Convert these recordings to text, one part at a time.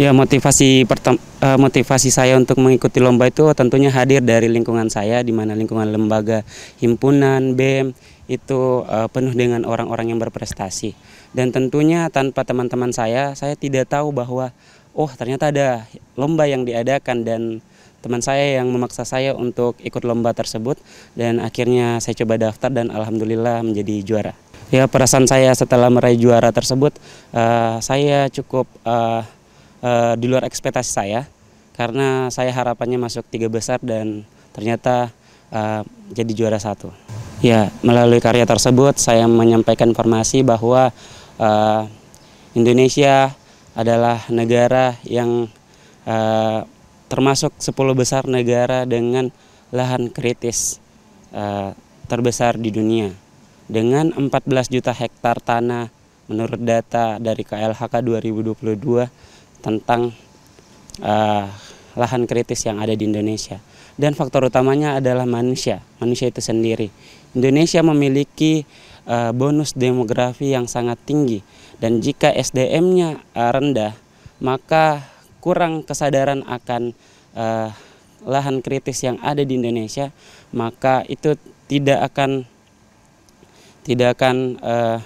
Ya motivasi pertama eh, motivasi saya untuk mengikuti lomba itu tentunya hadir dari lingkungan saya di mana lingkungan lembaga himpunan BEM itu uh, penuh dengan orang-orang yang berprestasi dan tentunya tanpa teman-teman saya saya tidak tahu bahwa oh ternyata ada lomba yang diadakan dan teman saya yang memaksa saya untuk ikut lomba tersebut dan akhirnya saya coba daftar dan alhamdulillah menjadi juara. Ya perasaan saya setelah meraih juara tersebut uh, saya cukup uh, Eh, di luar ekspektasi saya karena saya harapannya masuk tiga besar dan ternyata uh, jadi juara satu. Ya, melalui karya tersebut saya menyampaikan informasi bahwa uh, Indonesia adalah negara yang uh, termasuk 10 besar negara dengan lahan kritis uh, terbesar di dunia. Dengan 14 juta hektar tanah menurut data dari KLHK 2022 tentang uh, lahan kritis yang ada di Indonesia. Dan faktor utamanya adalah manusia, manusia itu sendiri. Indonesia memiliki uh, bonus demografi yang sangat tinggi dan jika SDM-nya eh, rendah, maka kurang kesadaran akan uh, lahan kritis yang ada di Indonesia, maka itu tidak akan tidak akan uh,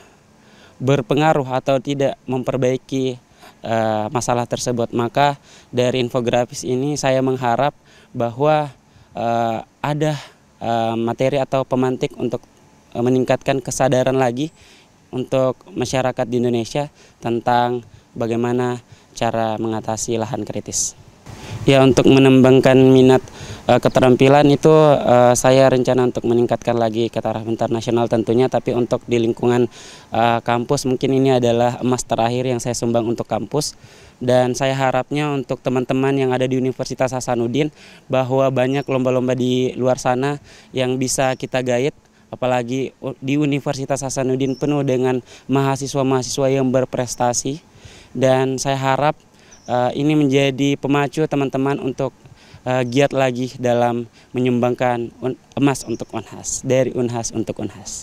berpengaruh atau tidak memperbaiki Eh, masalah tersebut. Maka dari infografis ini saya mengharap bahwa uh, ada uh, materi atau pemantik untuk uh, meningkatkan kesadaran lagi untuk masyarakat di Indonesia tentang bagaimana cara mengatasi lahan kritis. Ya untuk menembangkan minat uh, keterampilan itu uh, saya rencana untuk meningkatkan lagi ke taraf internasional tentunya tapi untuk di lingkungan uh, kampus mungkin ini adalah emas terakhir yang saya sumbang untuk kampus dan saya harapnya untuk teman-teman yang ada di Universitas Hasanuddin bahwa banyak lomba-lomba di luar sana yang bisa kita gait apalagi di Universitas Hasanuddin penuh dengan mahasiswa-mahasiswa yang berprestasi dan saya harap uh, ini menjadi pemacu teman-teman untuk uh, giat lagi dalam menyumbangkan emas untuk Unhas dari Unhas untuk Unhas.